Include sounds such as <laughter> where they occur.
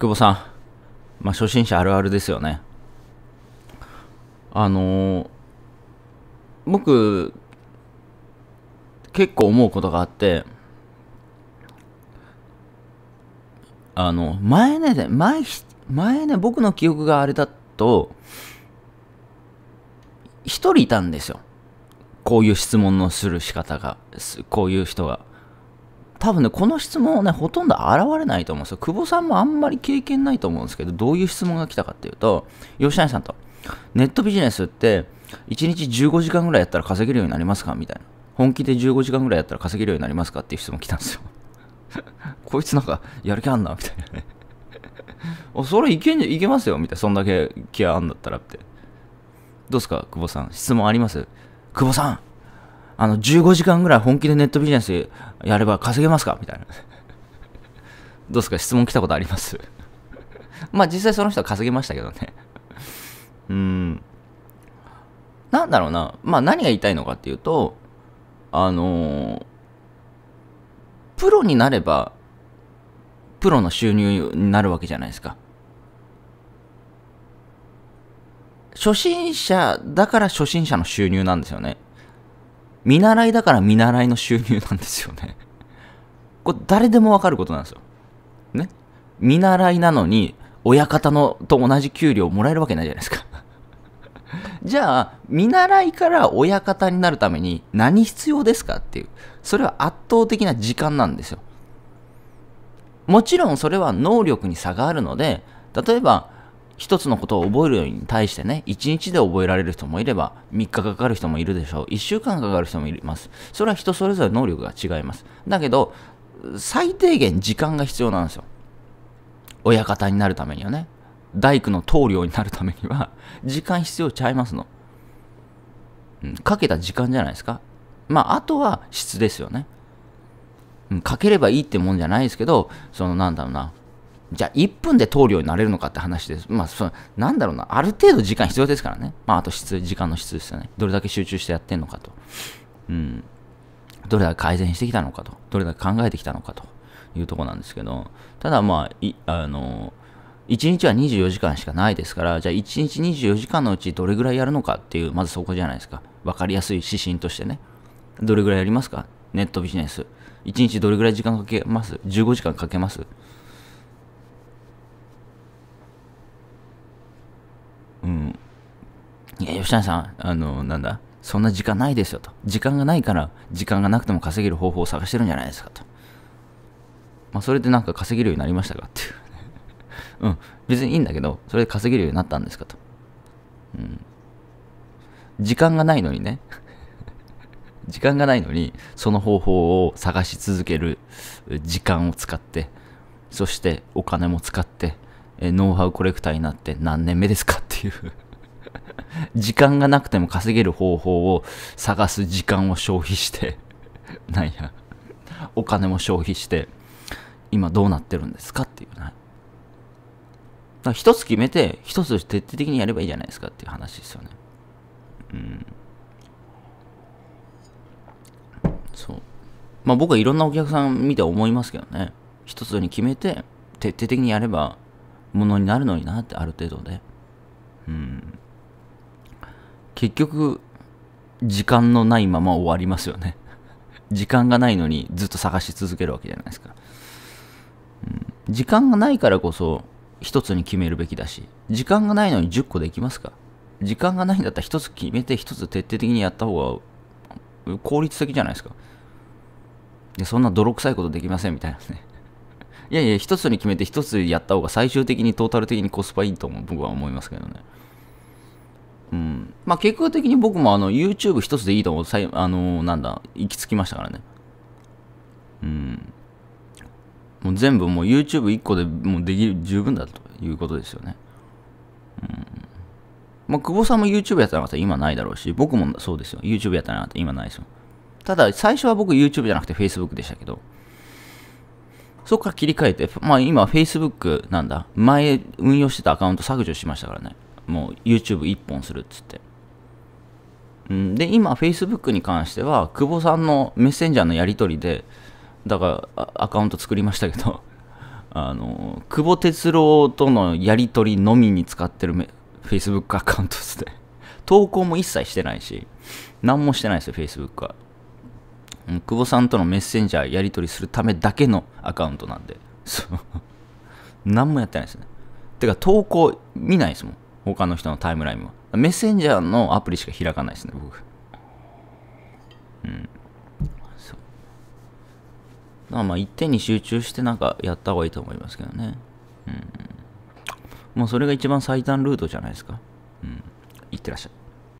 久保さん、まあ、初心者あるあるですよね。あのー、僕、結構思うことがあって、あの、前ねで、前、前ね、僕の記憶があれだと、一人いたんですよ。こういう質問のする仕方が、こういう人が。多分ね、この質問ね、ほとんど現れないと思うんですよ。久保さんもあんまり経験ないと思うんですけど、どういう質問が来たかっていうと、吉谷さんと、ネットビジネスって、1日15時間ぐらいやったら稼げるようになりますかみたいな。本気で15時間ぐらいやったら稼げるようになりますかっていう質問来たんですよ。<laughs> こいつなんか、やる気あんなみたいなね。<laughs> お、それいけん、じゃいけますよみたいな。そんだけ気合あんだったらって。どうすか、久保さん。質問あります久保さんあの、15時間ぐらい本気でネットビジネスやれば稼げますかみたいな。<laughs> どうですか質問来たことあります <laughs> まあ実際その人は稼げましたけどね <laughs> うん。なんだろうな。まあ何が言いたいのかっていうと、あのー、プロになれば、プロの収入になるわけじゃないですか。初心者だから初心者の収入なんですよね。見習いだから見習いの収入なんですよね。これ誰でもわかることなんですよ。ね。見習いなのに、親方のと同じ給料もらえるわけないじゃないですか。<laughs> じゃあ、見習いから親方になるために何必要ですかっていう。それは圧倒的な時間なんですよ。もちろんそれは能力に差があるので、例えば、一つのことを覚えるように対してね、1日で覚えられる人もいれば、3日かかる人もいるでしょう。1週間かかる人もいます。それは人それぞれ能力が違います。だけど、最低限時間が必要なんですよ。親方になるためにはね。大工の棟梁になるためには、時間必要ちゃいますの。うん、かけた時間じゃないですか。まあ、あとは質ですよね。うん、かければいいってもんじゃないですけど、そのなんだろうな。じゃあ1分で通るようになれるのかって話です。まあ、その、なんだろうな、ある程度時間必要ですからね。まあ、あと質、時間の質ですよね。どれだけ集中してやってんのかと。うん。どれだけ改善してきたのかと。どれだけ考えてきたのかというとこなんですけど、ただまあ、い、あの、1日は24時間しかないですから、じゃあ1日24時間のうちどれぐらいやるのかっていう、まずそこじゃないですか。わかりやすい指針としてね。どれぐらいやりますかネットビジネス。1日どれぐらい時間かけます ?15 時間かけます、いや、吉谷さん、あの、なんだ、そんな時間ないですよと。時間がないから、時間がなくても稼げる方法を探してるんじゃないですかと。まあ、それでなんか稼げるようになりましたかっていう。<laughs> うん、別にいいんだけど、それで稼げるようになったんですかと。うん。時間がないのにね。<laughs> 時間がないのに、その方法を探し続ける時間を使って、そしてお金も使って、えノウハウコレクターになって何年目ですかていう時間がなくても稼げる方法を探す時間を消費して <laughs> なんや、お金も消費して、今どうなってるんですかっていうね。一つ決めて、一つ徹底的にやればいいじゃないですかっていう話ですよね。うん。そう。まあ僕はいろんなお客さん見て思いますけどね。一つに決めて、徹底的にやれば、ものになるのになってある程度で、ね。うん、結局時間のないまま終わりますよね <laughs> 時間がないのにずっと探し続けるわけじゃないですか、うん、時間がないからこそ一つに決めるべきだし時間がないのに10個できますか時間がないんだったら一つ決めて一つ徹底的にやった方が効率的じゃないですかでそんな泥臭いことできませんみたいなですねいやいや、一つに決めて一つやった方が最終的にトータル的にコスパいいと僕は思いますけどね。うん。まあ、結果的に僕もあの YouTube 一つでいいと思う。さいあのー、なんだ、行き着きましたからね。うん。もう全部もう YouTube 一個でもうできる、十分だということですよね。うん。まあ、久保さんも YouTube やってなかったら今ないだろうし、僕もそうですよ。YouTube やってなかったら今ないですよ。ただ、最初は僕 YouTube じゃなくて Facebook でしたけど、そこから切り替えて、まあ今 Facebook なんだ、前運用してたアカウント削除しましたからね。もう YouTube 一本するっつって。うん、で、今 Facebook に関しては、久保さんのメッセンジャーのやり取りで、だからアカウント作りましたけど、<laughs> あの、久保哲郎とのやり取りのみに使ってる Facebook アカウントっつって。投稿も一切してないし、何もしてないですよ、Facebook は。久保さんとのメッセンジャーやり取りするためだけのアカウントなんで、そう。何もやってないですね。てか、投稿見ないですもん。他の人のタイムラインは。メッセンジャーのアプリしか開かないですね、僕。うん。そう。まあ、一点に集中してなんかやった方がいいと思いますけどね。うん。もうそれが一番最短ルートじゃないですか。うん。いってらっしゃい。